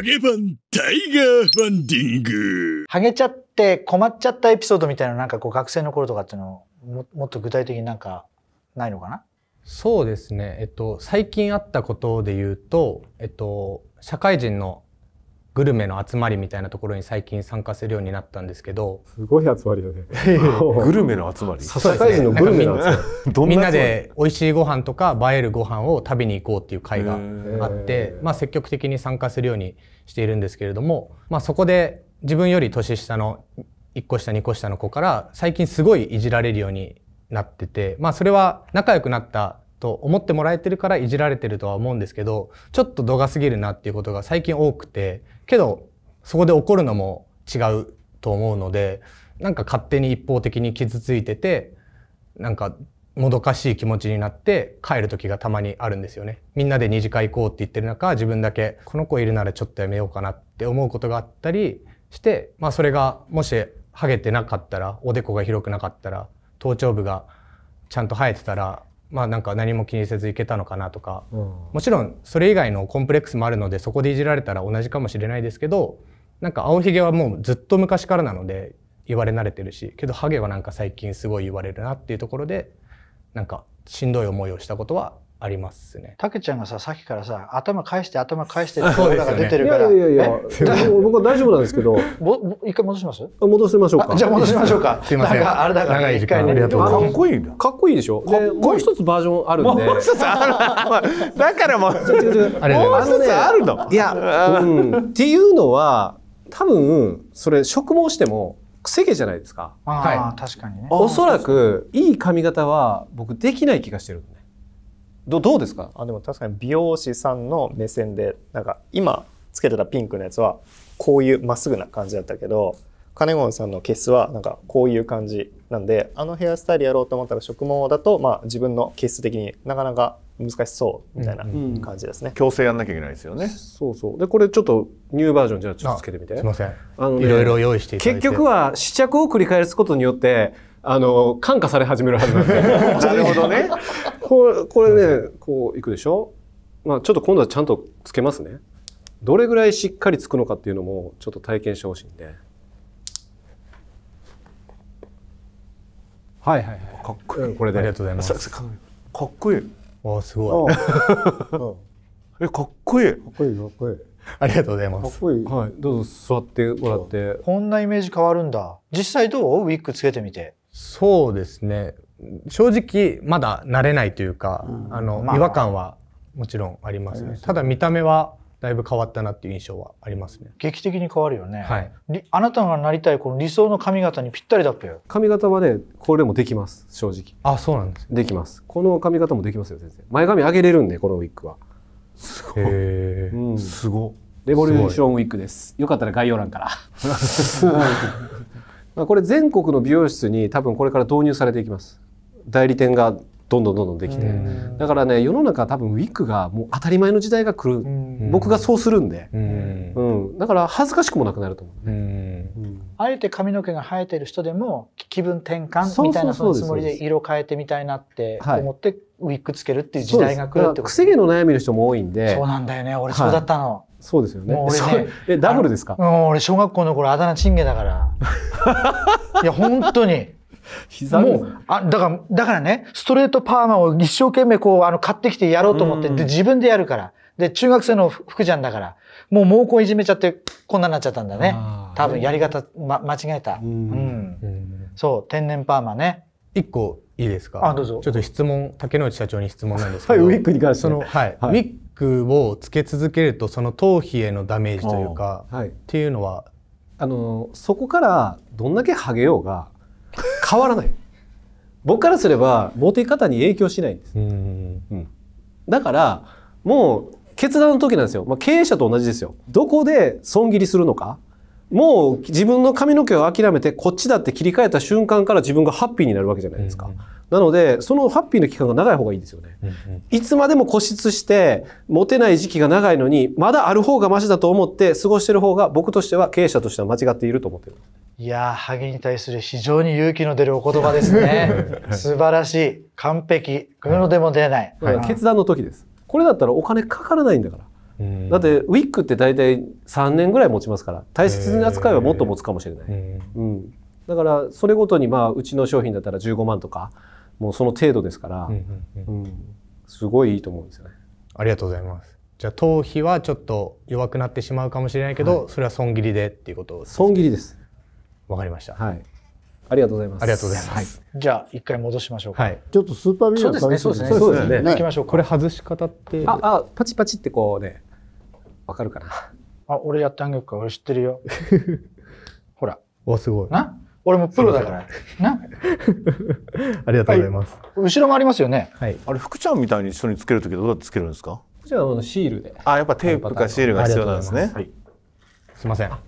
ハゲパンタイガーファンディング。ハゲちゃって困っちゃったエピソードみたいななんかこう学生の頃とかっていうのももっと具体的になんかないのかなそうですね。えっと、最近あったことで言うと、えっと、社会人のグルメの集まりみたいなところに最近参加するようになったんですけどすごい集まりよね グルメの集まり笹会人のグルメの 集まりみんなで美味しいご飯とか映えるご飯を食べに行こうっていう会があって、まあ、積極的に参加するようにしているんですけれども、まあ、そこで自分より年下の1個下2個下の子から最近すごいいじられるようになってて、まあ、それは仲良くなったと思ってもらえてるからいじられてるとは思うんですけどちょっと度が過ぎるなっていうことが最近多くてけどそこで怒るのも違うと思うのでなんか勝手に一方的に傷ついててなんかもどかしい気持ちになって帰る時がたまにあるんですよねみんなで2次会行こうって言ってる中自分だけこの子いるならちょっとやめようかなって思うことがあったりしてまあそれがもしハゲてなかったらおでこが広くなかったら頭頂部がちゃんと生えてたらまあなんか何も気にせずいけたのかなとか、うん、もちろんそれ以外のコンプレックスもあるのでそこでいじられたら同じかもしれないですけどなんか青ひげはもうずっと昔からなので言われ慣れてるしけどハゲはなんか最近すごい言われるなっていうところでなんかしんどい思いをしたことはありますね。たけちゃんがさ、さっきからさ、頭返して、頭返してって声が出てるから。ね、いやいやいや、僕は大丈夫なんですけど。ぼ一回戻します戻しましょうか。じゃあ戻しましょうか。すいません。あれだから、ね、一回ね。かっこいいかっこいいでしょ。で、もう一つバージョンあるんで。もう一つある。だからもう。違うあう。もう一つあるの。いや、うん。っていうのは、多分、それ、植毛しても、癖毛じゃないですか。はい。確かにね。おそらく、いい髪型は、僕、できない気がしてるんで。どどうですかあでも確かに美容師さんの目線でなんか今つけてたピンクのやつはこういうまっすぐな感じだったけど金ゴンさんのケースはなんかこういう感じなんであのヘアスタイルやろうと思ったら植毛だとまあ自分のケース的になかなか難しそうみたいな感じですね、うんうん、強制やんなきゃいけないですよねそうそうでこれちょっとニューバージョンじゃあちょっとつけてみてすいませんあの、ね、いろいろ用意して結局は試着を繰り返すことによって、あの、感化され始めるはずなんで。なるほどね。これ、これね、こういくでしょまあ、ちょっと今度はちゃんとつけますね。どれぐらいしっかりつくのかっていうのも、ちょっと体験してほしいんで。はいはいはい。かっこいい。これで。ありがとうございます。かっこいい。あ、すごい。え、かっこいい。かっこいい、かっこいい。ありがとうございます。いいはい、どうぞ座ってもらって。こんなイメージ変わるんだ。実際どうウィッグつけてみて。そうですね。正直、まだ慣れないというか、うん、あの、まあ、違和感はもちろんありますね。ただ見た目は、だいぶ変わったなっていう印象はありますね。劇的に変わるよね。はい。あなたがなりたいこの理想の髪型にぴったりだったよ。髪型はね、これもできます。正直。あ、そうなんです、ね。できます。この髪型もできますよ、先生。前髪上げれるんで、このウィッグは。すごい。うん、すご。レボリューションウィッグです。よかったら概要欄から。まあ、これ全国の美容室に多分これから導入されていきます代理店がどんどんどんどんできてだからね世の中多分ウィッグがもう当たり前の時代が来る僕がそうするんでうんだから恥ずかしくもなくなると思う、ね、あえて髪の毛が生えてる人でも気分転換みたいなそのつもりで色変えてみたいなって思ってウィッグつけるっていう時代が来るってこと、はい、癖毛の悩みの人も多いんでそうなんだよね俺そうだったの、はいそうですよね。俺ねえダブルですか？うん、俺小学校の頃あだ名チンゲだから。いや本当に。膝もうあだからだからねストレートパーマを一生懸命こうあの買ってきてやろうと思ってで自分でやるからで中学生の福ちゃんだからもう毛根いじめちゃってこんなになっちゃったんだね多分やり方、ま、間違えた、うん、うん、そう天然パーマね一個いいですかあどうぞちょっと質問竹之内社長に質問なんですけど、はい、ウィッグに関してその、はい、はい、ウィックをつけ続けるとその頭皮へのダメージというか、はい、っていうのはあのそこからどんだけハゲようが変わらない僕からすればモテ方に影響しないんです、うん、だからもう決断の時なんですよ、まあ、経営者と同じですよどこで損切りするのかもう自分の髪の毛を諦めてこっちだって切り替えた瞬間から自分がハッピーになるわけじゃないですか。うんうん、なのでそのハッピーの期間が長い方がいいですよね、うんうん。いつまでも固執してモテない時期が長いのにまだある方がマシだと思って過ごしてる方が僕としては経営者としては間違っていると思ってる。いやハゲに対する非常に勇気の出るお言葉ですね。素晴らしい。完璧。ぐのでも出ない、決断の時です。これだったらお金かからないんだから。だってウィッグって大体3年ぐらい持ちますから大切に扱えばもっと持つかもしれない、うん、だからそれごとにまあうちの商品だったら15万とかもうその程度ですから、うんうんうん、すごいいいと思うんですよね。ありがとうございますじゃあ頭皮はちょっと弱くなってしまうかもしれないけど、はい、それは損切りでっていうこと損切りですわかりましたはいありがとうございます。ありがとうございます。はい、じゃあ一回戻しましょうか。はい、ちょっとスーパービジョンそうですね。そうですね。行、ねね、きましょうこれ外し方ってああパチパチってこうねわかるかなあ俺やってあげるか俺知ってるよ ほらおすごいな俺もプロだからな ありがとうございます、はい、後ろもありますよね、はい、あれ福ちゃんみたいに一緒につける時どうやってつけるんですかこちらんはシールであやっぱテープかシールが必要なんですねす,、はい、すいませんあ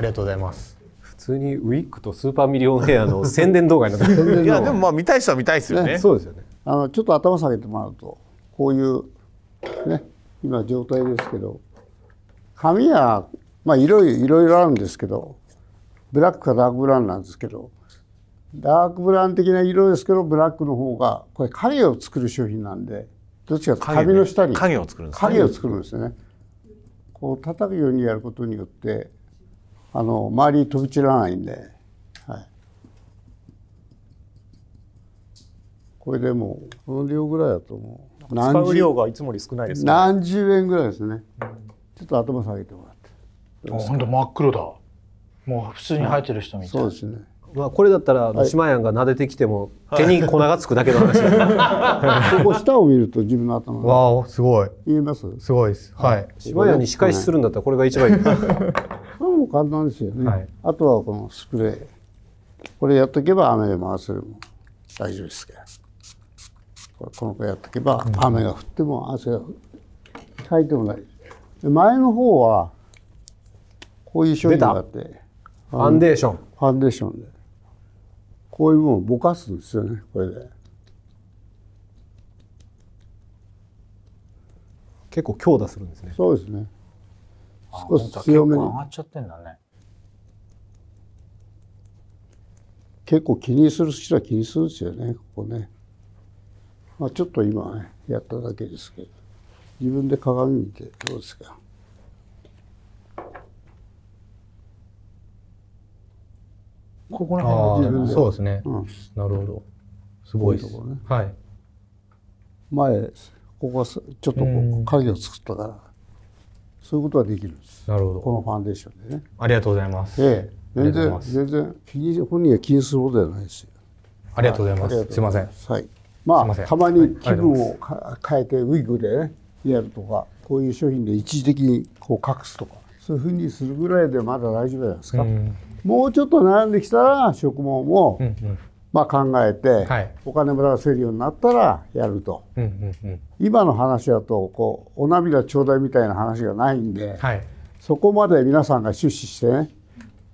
りがとうございます普通にウィッグとスーパーミリオンヘアの宣伝動画になってる いやでもまあ見たい人は見たいですよね、ね、そうですよねあのちょっと頭下げてもらうとこういうね今状態ですけど紙は、まあ、いろいろ、いろいろあるんですけど、ブラックかダークブラウンなんですけど、ダークブラウン的な色ですけど、ブラックの方が、これ影を作る商品なんで、どっちか紙の下に影、ね,、を作るんです影を作るんですよね。こう叩くようにやることによって、あの、周り飛び散らないんで、はい。これでもう、この量ぐらいだと思う。使う量がいつもより少ないですね。何十円ぐらいですね。うんちょっと頭下げてもらって本当真っ黒だもう普通に生えてる人みたい、そうですねまあ、これだったらシ島ヤンが撫でてきても手に粉がつくだけの話、はい、ここ下を見ると自分の頭わおすごい見えますすごいですはいシ島ヤンに仕返しするんだったらこれが一番いいですもう簡単ですよね、あとはこのスプレーこれやっとけば雨で回せるも大丈夫ですけどこの子やっとけば雨が降っても汗がかいても大丈夫前の方はこういう商品があってファンデーションファンデーションでこういうもんぼかすんですよねこれで結構強打するんですねそうですね少し強めに上がっちゃってんだね結構気にする人は気にするんですよねここねまあちょっと今、ね、やっただけですけど自分で鏡見てどうですかここら辺は自分でそうですね、うん、なるほどすごいですね、はい前ここはちょっとこう影を作ったからそういうことができるんですなるほどこのファンデーションでねありがとうございますええ全然全然気に本人は気にすることではないですよありがとうございます、はい、すいませんはいまあたまに気分を変えてウィッグでねやるとかこういう商品で一時的にこう隠すとかそういうふうにするぐらいでまだ大丈夫じゃないですか、うん、もうちょっと悩んできたら食毛も、うんうんまあ、考えて、はい、お金も出せるようになったらやると、うんうんうん、今の話だとこうお涙ちょうだいみたいな話がないんで、はい、そこまで皆さんが出資してね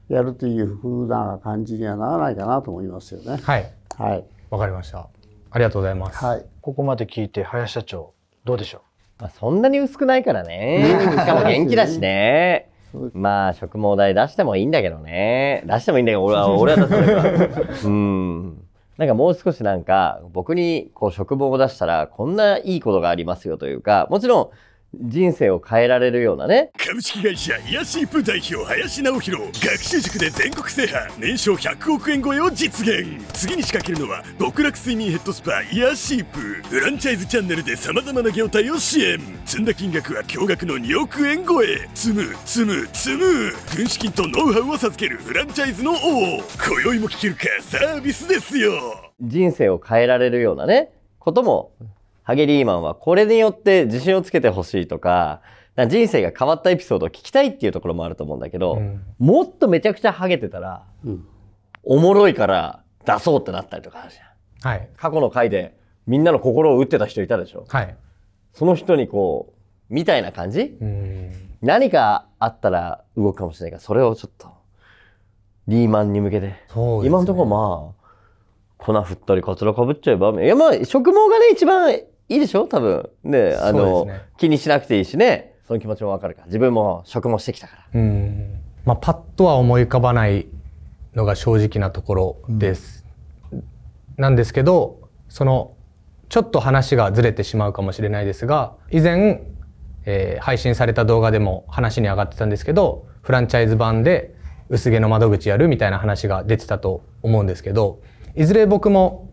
やるというふうな感じにはならないかなと思いますよね。はい、はい、わかりましたありがとうございます、はい、ここまで聞いて林社長どうでしょうまあ、そんなに薄くないからね。しかも元気だしね。まあ、食毛代出してもいいんだけどね。出してもいいんだけど、俺は、俺は出さないうん。なんかもう少しなんか、僕にこう、食毛を出したら、こんないいことがありますよというか、もちろん、人生を変えられるようなね株式会社イヤシープ代表林直弘学習塾で全国制覇年商100億円超えを実現次に仕掛けるのは極楽睡眠ヘッドスパイヤシープフランチャイズチャンネルでさまざまな業態を支援積んだ金額は驚愕の2億円超え積む積む積む軍資金とノウハウを授けるフランチャイズの王今宵も聞けるかサービスですよ人生を変えられるようなねこともハゲリーマンはこれによって自信をつけてほしいとか、か人生が変わったエピソードを聞きたいっていうところもあると思うんだけど、うん、もっとめちゃくちゃハゲてたら、うん、おもろいから出そうってなったりとかあるじゃん。はい。過去の回でみんなの心を打ってた人いたでしょ。はい。その人にこう、みたいな感じ何かあったら動くかもしれないから、それをちょっと、リーマンに向けて。ね、今のところまあ、粉振ったり、カツラかぶっちゃえば、いやまあ、植毛がね、一番いいでしょ多分。ね、あの、ね、気にしなくていいしね。その気持ちもわかるから。自分も職もしてきたから。うん。まあ、パッとは思い浮かばないのが正直なところです。うん、なんですけど、その、ちょっと話がずれてしまうかもしれないですが、以前、えー、配信された動画でも話に上がってたんですけど、フランチャイズ版で薄毛の窓口やるみたいな話が出てたと思うんですけど、いずれ僕も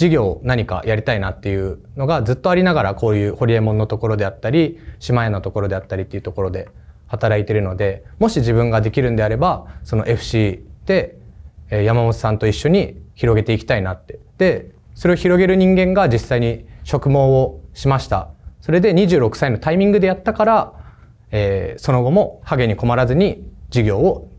事業何かやりたいなっていうのがずっとありながらこういうホリエモンのところであったり島屋のところであったりっていうところで働いてるのでもし自分ができるんであればその FC で山本さんと一緒に広げていきたいなってでそれを広げる人間が実際に植毛をしましたそれで26歳のタイミングでやったから、えー、その後もハゲに困らずに事業を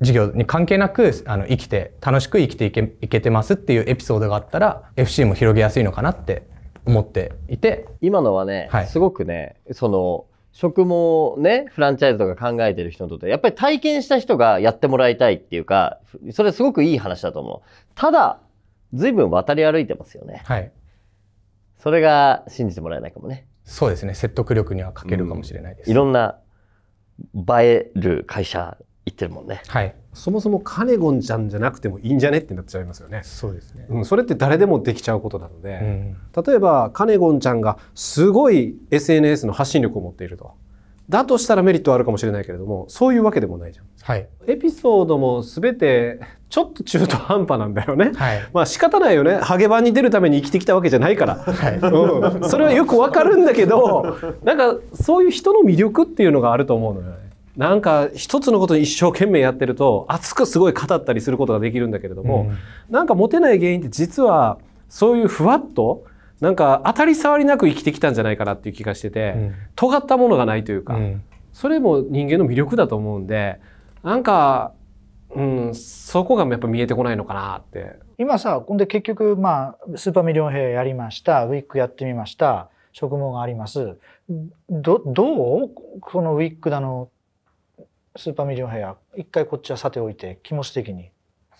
事業に関係なく、あの、生きて、楽しく生きていけ、いけてますっていうエピソードがあったら、FC も広げやすいのかなって思っていて。今のはね、はい、すごくね、その、職もね、フランチャイズとか考えてる人にとって、やっぱり体験した人がやってもらいたいっていうか、それすごくいい話だと思う。ただ、随分渡り歩いてますよね。はい。それが信じてもらえないかもね。そうですね。説得力には欠けるかもしれないです。うん、いろんな映える会社言ってるもんね。はい。そもそもカネゴンちゃんじゃなくてもいいんじゃねってなっちゃいますよね。そうですね。うん、それって誰でもできちゃうことなので、うん、例えばカネゴンちゃんがすごい SNS の発信力を持っていると。だとしたらメリットはあるかもしれないけれども、そういうわけでもないじゃん。はい。エピソードも全てちょっと中途半端なんだよね。はい。まあ仕方ないよね。ハゲ版に出るために生きてきたわけじゃないから。はい。うん。それはよくわかるんだけど、なんかそういう人の魅力っていうのがあると思うのよね。なんか一つのことに一生懸命やってると熱くすごい語ったりすることができるんだけれども、うん、なんかモテない原因って実はそういうふわっとなんか当たり障りなく生きてきたんじゃないかなっていう気がしてて、うん、尖ったものがないというか、うん、それも人間の魅力だと思うんでなんか、うん、そこがやっぱ見えてこないのかなって今さほんで結局まあスーパーミリオンヘアやりましたウィッグやってみました植毛がありますどどうこのウィッグだのスーパーミリオンヘア一回こっちはさておいて気持ち的に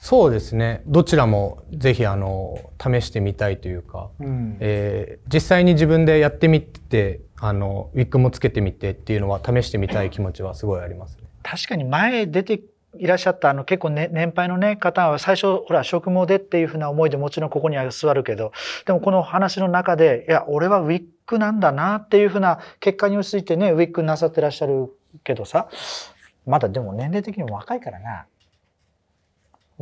そうですねどちらもぜひあの試してみたいというか、うん、えー、実際に自分でやってみてあのウィッグもつけてみてっていうのは試してみたい気持ちはすごいあります、ね、確かに前出ていらっしゃったあの結構、ね、年配の、ね、方は最初ほら職もでっていうふうな思いでもちろんここには座るけどでもこの話の中でいや俺はウィッグなんだなっていうふうな結果に落ち着いてねウィッグなさってらっしゃるけどさまだでも年齢的にも若いからな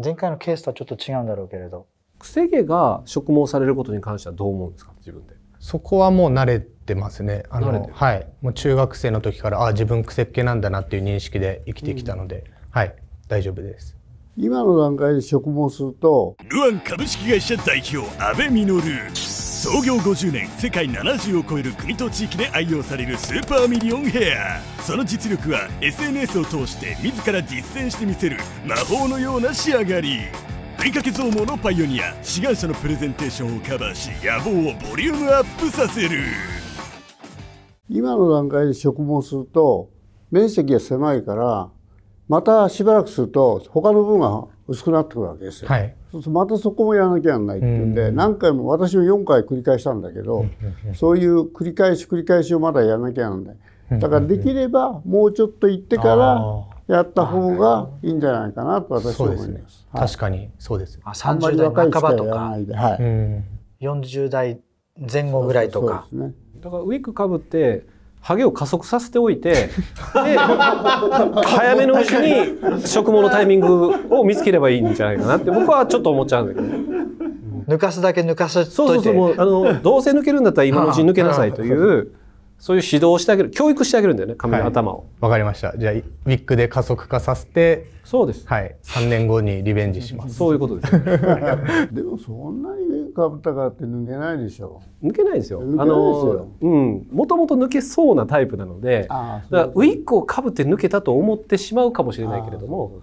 前回のケースとはちょっと違うんだろうけれどくせ毛が植毛されることに関してはどう思うんですか自分でそこはもう慣れてますねあのはいもう中学生の時からあ自分くせっ毛なんだなっていう認識で生きてきたので、うん、はい大丈夫です今の段階で植毛するとルアン株式会社代表阿部稔。創業50年世界70を超える国と地域で愛用されるスーパーミリオンヘアその実力は SNS を通して自ら実践してみせる魔法のような仕上がりふりかけ増毛のパイオニア志願者のプレゼンテーションをカバーし野望をボリュームアップさせる今の段階で植毛すると面積が狭いからまたしばらくすると他の部分が薄くなってくるわけですよ。はい、そうするとまたそこもやらなきゃならないっていうんで、何回も私も4回繰り返したんだけど、そういう繰り返し繰り返しをまだやらなきゃならない。だからできればもうちょっと行ってからやった方がいいんじゃないかなと私は思います。すねはい、確かにそうです。あ三0代半ばとか、はい、40代前後ぐらいとか。だからウィッグ株ってハゲを加速させておいて早めのうちに植毛のタイミングを見つければいいんじゃないかなって僕はちょっと思っちゃうんだけど、抜かすだけ抜かすそうそうそうもうあのどうせ抜けるんだったら今のうちに抜けなさいというそういう指導をしてあげる、教育してあげるんだよね、髪の頭を。わ、はい、かりました。じゃあ、ウィッグで加速化させて、そうです。はい。3年後にリベンジします。そういうことです、ね。でも、そんなにかぶったからって抜けないでしょ。抜けないですよ。あの、うん。もともと抜けそうなタイプなので、あだからウィッグをかぶって抜けたと思ってしまうかもしれないけれども、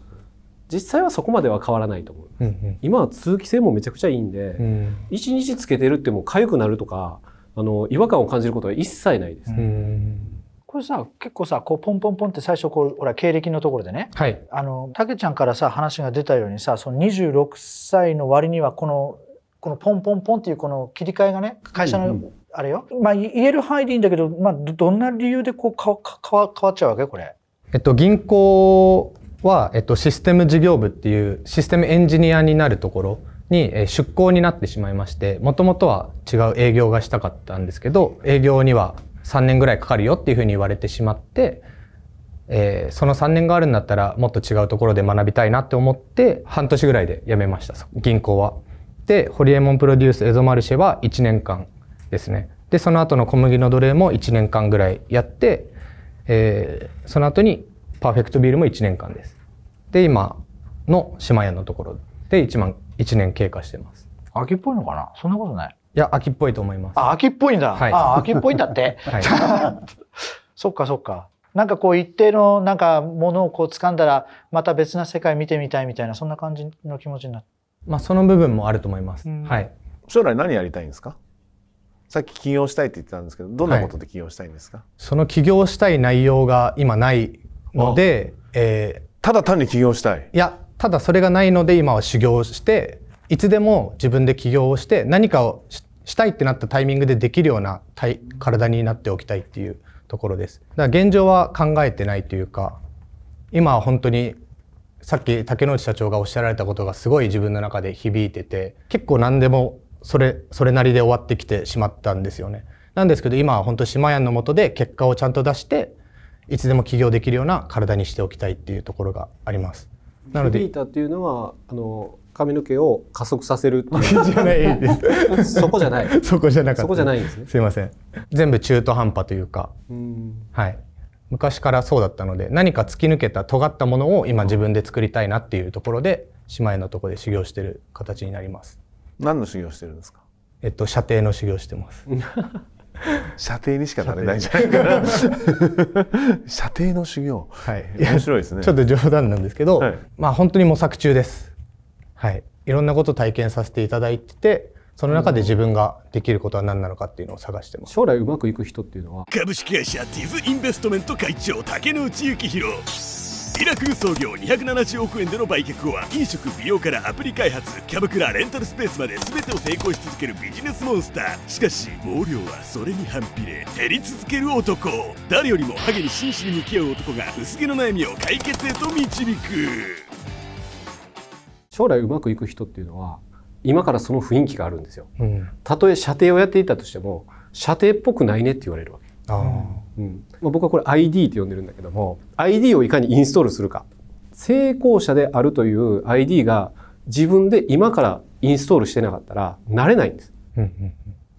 実際はそこまでは変わらないと思う。うんうん、今は通気性もめちゃくちゃいいんで、うん、1日つけてるってもう痒くなるとか、あの違和感を感じることは一切ないですね。これさ結構さこうポンポンポンって最初こうほら経歴のところでね、はい、あのたけちゃんからさ話が出たようにさその26歳の割にはこのこのポンポンポンっていうこの切り替えがね会社の、うんうん、あれよ、まあ、言える範囲でいいんだけど、まあ、どどんな理由でこうかか変わ変わっちゃうわけこれ。えっと、銀行は、えっと、システム事業部っていうシステムエンジニアになるところに出向になってしまいましてもともとは違う営業がしたかったんですけど営業には3年ぐらいかかるよっていうふうに言われてしまって、えー、その3年があるんだったらもっと違うところで学びたいなって思って半年ぐらいで辞めました銀行は。でホリエモンプロデュースエゾマルシェは1年間ですね。でその後の小麦の奴隷も1年間ぐらいやって、えー、その後にパーフェクトビールも1年間です。で今の島屋のところで1万1年経過してます。秋っぽいのかなそんなことない。いや、秋っぽいと思います。あ、秋っぽいんだ。はい、あ、秋っぽいんだって。はい、そっかそっか。なんかこう一定のなんかものをこう掴んだらまた別な世界見てみたいみたいなそんな感じの気持ちになって。まあその部分もあると思います。はい。将来何やりたいんですかさっき起業したいって言ってたんですけど、どんなことで起業したいんですか、はい、その起業したい内容が今ないので、えー、ただ単に起業したいいや、ただそれがないので今は修行していつでも自分で起業をして何かをしたいってなったタイミングでできるような体になっておきたいっていうところです。だから現状は考えてないというか今は本当にさっき竹之内社長がおっしゃられたことがすごい自分の中で響いてて結構何でもそれそれなりで終わってきてしまったんですよね。なんですけど今は本当島屋のもとで結果をちゃんと出していつでも起業できるような体にしておきたいっていうところがあります。なのでビータっていうのはあの髪の毛を加速させるじゃないですそこじゃないそこじゃなかったそこじゃないんですねすいません全部中途半端というかはい昔からそうだったので何か突き抜けた尖ったものを今自分で作りたいなっていうところで姉妹のとこで修行してる形になります何の修行してるんですかえっと射程の修行してます 射程にしかなれないんじゃないかな射程の修行はい面白いですねちょっと冗談なんですけど、はい、まあ本当に模索中ですはいいろんなこと体験させていただいててその中で自分ができることは何なのかっていうのを探してます将来うまくいく人っていうのは株式会社ティズインベストメント会長竹野内幸宏リラクル創業270億円での売却後は飲食美容からアプリ開発キャバクラレンタルスペースまで全てを成功し続けるビジネスモンスターしかし毛量はそれに反比例減り続ける男誰よりもハゲに真摯に向き合う男が薄毛の悩みを解決へと導く将来うまくいく人っていうのは今からその雰囲気があるんですよ、うん、たとえ射程をやっていたとしても射程っぽくないねって言われるわけ、あ、うん、まあ、僕はこれ ID って呼んでるんだけども ID をいかにインストールするか成功者であるという ID が自分で今からインストールしてなかったらなれないんです。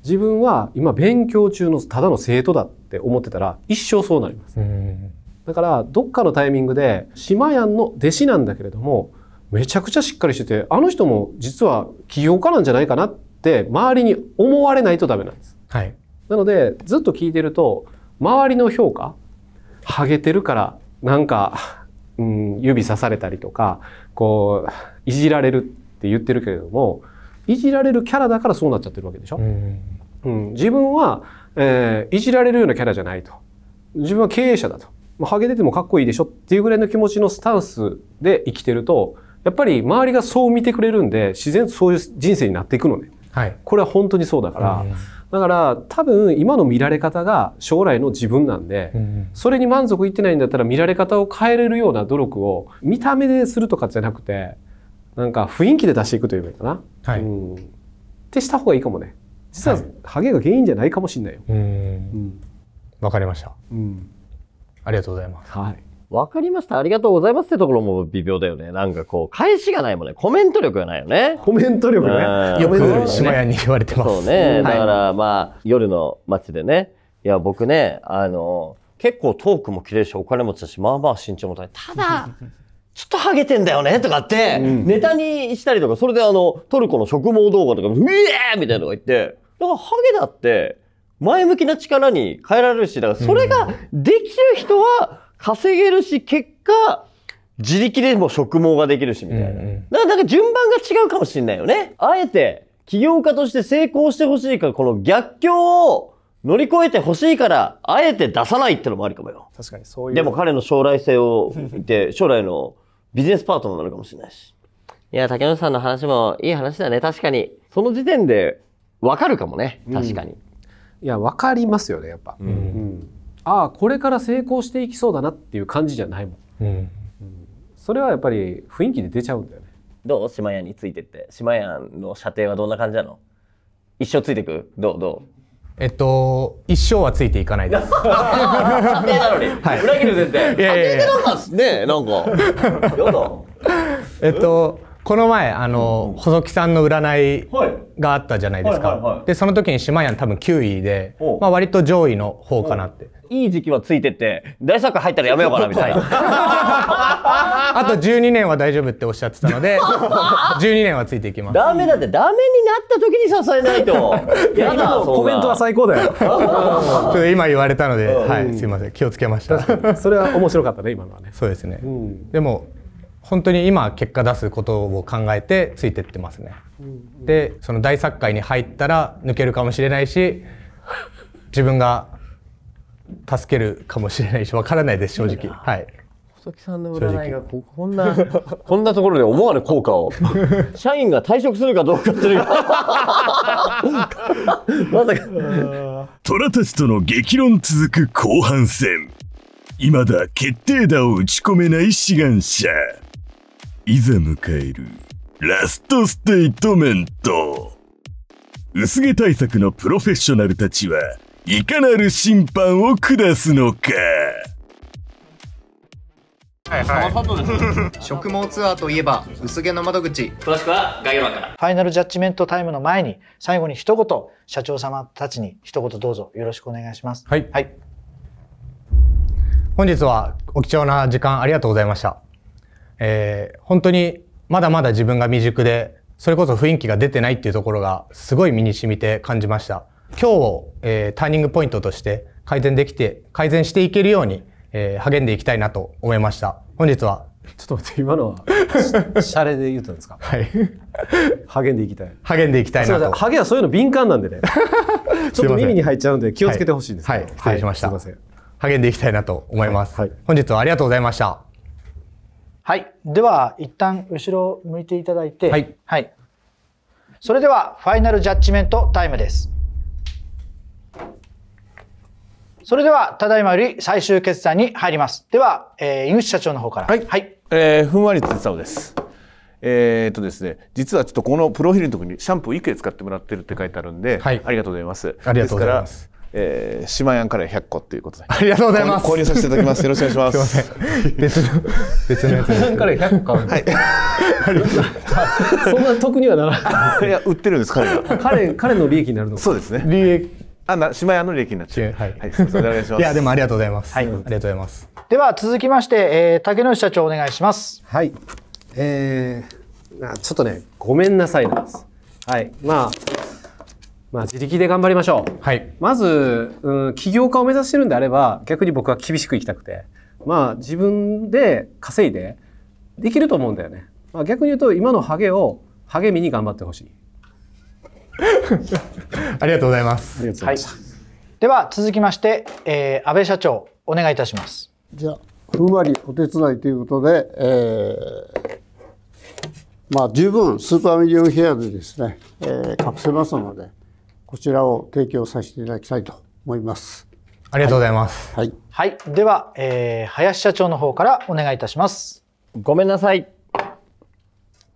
自分は今勉強中のただの生徒だって思ってたら一生そうなります。だからどっかのタイミングで島やんの弟子なんだけれどもめちゃくちゃしっかりしててあの人も実は起業家なんじゃないかなって周りに思われないとダメなんです。はい、なのでずっと聞いてると周りの評価ハゲてるからなんか、うん、指さされたりとかこういじられるって言ってるけれどもいじられるキャラだからそうなっちゃってるわけでしょ。うんうん、自分は、えー、いじられるようなキャラじゃないと自分は経営者だと、まあ、ハゲててもかっこいいでしょっていうぐらいの気持ちのスタンスで生きてるとやっぱり周りがそう見てくれるんで自然とそういう人生になっていくのね、はい、これは本当にそうだから。うんだから多分今の見られ方が将来の自分なんで、うん、それに満足いってないんだったら見られ方を変えれるような努力を見た目でするとかじゃなくてなんか雰囲気で出していくというかな、はい、うん、ってした方がいいかもね実はハゲが原因じゃないかもしれないよ。わ、はい、うん、かりました、うん、ありがとうございます、はいわかりました。ありがとうございますってところも微妙だよね。なんかこう、返しがないもんね。コメント力がないよね。コメント力ね。読め島屋に言われてます。そうね。だから、まあ、夜の街でね。いや、僕ね、あの、結構トークも綺麗し、お金持ちだし、まあまあ身長も高い。ただ、ちょっとハゲてんだよねとかって、ネタにしたりとか、それであの、トルコの食毛動画とか、うえーみたいなのが言って、だからハゲだって、前向きな力に変えられるし、だからそれができる人は、稼げるし、結果、自力でも植毛ができるし、みたいな。うんうん、だからなんか順番が違うかもしんないよね。あえて、起業家として成功してほしいから、この逆境を乗り越えてほしいから、あえて出さないってのもありかもよ。確かにそういう。でも彼の将来性を見て、将来のビジネスパートナーになるかもしれないし。いや、竹野さんの話もいい話だね、確かに。その時点でわかるかもね、確かに。うん、いや、わかりますよね、やっぱ。うん、うんああこれから成功していきそうだなっていう感じじゃないもん、うんうん、それはやっぱり雰囲気で出ちゃうんだよねどう島屋についてって島屋の射程はどんな感じなの一生ついてくどうどうえっと、一生はついていかないです。はい、裏切る絶対。いやいやいや。ねなんか。えっと、この前、あの、うん、細木さんの占いがあったじゃないですか。で、その時に島屋多分9位で、まあ割と上位の方かなって。いい時期はついてって大作入ったらやめようかなみたいな あと12年は大丈夫っておっしゃってたので12 年はついていきますダメだってダメになった時に支えないと いやだコメントは最高だよちょっと今言われたので、はいすいません気をつけましたそれは面白かったね今のはねそうですね、うん、でも本当に今結果出すことを考えてついてってますね、うんうん、でその大作界に入ったら抜けるかもしれないし自分が助けるかもしれないしわからないです正直はい細木さんの占いがここんなこんなところで思わぬ効果を社員が退職するかどうかいう まさか虎たちとの激論続く後半戦いまだ決定打を打ち込めない志願者いざ迎えるラストステートメント薄毛対策のプロフェッショナルたちはいかなる審判を下すのかはいはい、食毛ツアーといえば薄毛の窓口詳しくは概要欄からファイナルジャッジメントタイムの前に最後に一言社長様たちに一言どうぞよろしくお願いしますはい、はい、本日はお貴重な時間ありがとうございましたえー、本当にまだまだ自分が未熟でそれこそ雰囲気が出てないっていうところがすごい身に染みて感じました今日を、えー、ターニングポイントとして改善できて、改善していけるように、えー、励んでいきたいなと思いました。本日は。ちょっと待って、今のは、シャレで言うとんですかはい。励んでいきたい。励んでいきたいなと。ハゲはそういうの敏感なんでね。ちょっと耳に入っちゃうんで気をつけてほしいんですはい、はい、失礼しました。はい、すみません。励んでいきたいなと思います。はい、本日はありがとうございました。はい。では、一旦後ろ向いていただいて、はい。はい、それでは、ファイナルジャッジメントタイムです。それでは、ただいまより最終決算に入ります。では、えー、井口社長の方から。はい。はい、えー、ふんわりつつおです。えー、っとですね、実はちょっとこのプロフィールのところにシャンプー1個で使ってもらってるって書いてあるんで、はい、ありがとうございます。ありがとうございます。えー、ヤンカレー100個っていうことで。ありがとうございます。購入させていただきます。よろしくお願いします。すみません。別の、別のやつ。島屋カレー100個買うんですか、はい、そんな得にはならない。いや、売ってるんです、彼が。彼、彼の利益になるのそうですね。利益あな島屋の歴になっちゃう。はい、はい、そうそうお願いします。いやでもありがとうございます。はい、ありがとうございます。では続きまして、えー、竹之内社長お願いします。はい、えー、ちょっとねごめんなさいなんです。はい、まあまあ自力で頑張りましょう。はい。まず、うん、起業家を目指してるんであれば逆に僕は厳しく行きたくて、まあ自分で稼いでできると思うんだよね。まあ逆に言うと今のハゲを励みに頑張ってほしい。ありがとうございます。はい、では続きまして、えー、安倍社長お願いいたします。じゃあふんわりお手伝いということで、えー、まあ十分スーパーミリオンヘアでですね、えー、隠せますのでこちらを提供させていただきたいと思います。ありがとうございます。はい。はい、はい、では、えー、林社長の方からお願いいたします。ごめんなさい。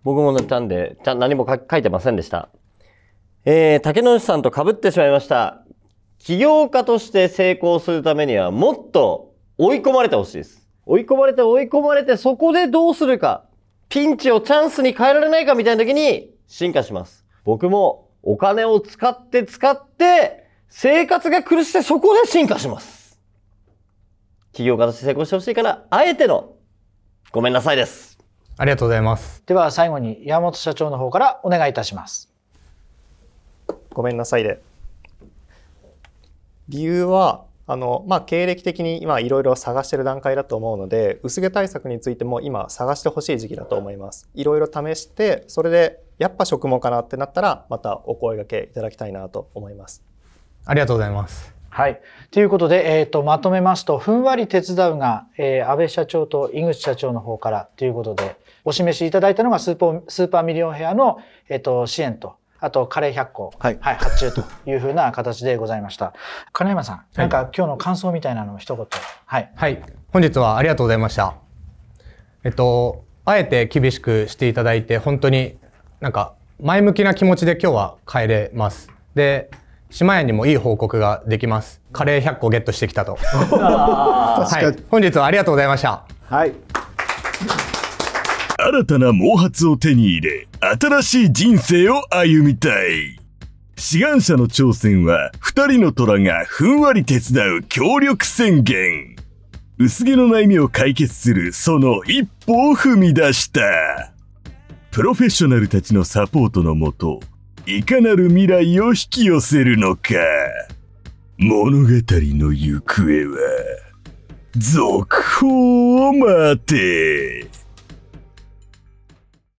僕も塗ったんで、ちゃ何も書いてませんでした。えー、竹野内さんと被ってしまいました。起業家として成功するためにはもっと追い込まれてほしいです。追い込まれて追い込まれてそこでどうするか、ピンチをチャンスに変えられないかみたいな時に進化します。僕もお金を使って使って生活が苦してそこで進化します。起業家として成功してほしいから、あえてのごめんなさいです。ありがとうございます。では最後に山本社長の方からお願いいたします。ごめんなさいで。理由は、あのまあ、経歴的に今いろいろ探してる段階だと思うので薄毛対策についても今探してほしい時期だと思いますいろいろ試してそれでやっぱ植毛かなってなったらまたお声がけいただきたいなと思いますありがとうございますはい。ということで、えっ、ー、と、まとめますと、ふんわり手伝うが、えー、安倍社長と井口社長の方からということで、お示しいただいたのがスーパー、スーパーミリオンヘアの、えっ、ー、と、支援とあとカレー100個、はい、はい、発注というふうな形でございました。金山さん、なんか今日の感想みたいなのを一言。はい。はい。本日はありがとうございました。えっと、あえて厳しくしていただいて、本当になんか前向きな気持ちで今日は帰れます。で、島屋にもいい報告ができます。カレー100個ゲットしてきたと。はい、本日はありがとうございました。はい。新たな毛髪を手に入れ、新しい人生を歩みたい。志願者の挑戦は、二人の虎がふんわり手伝う協力宣言。薄毛の悩みを解決するその一歩を踏み出した。プロフェッショナルたちのサポートのもと、いかなる未来を引き寄せるのか。物語の行方は、続報を待て。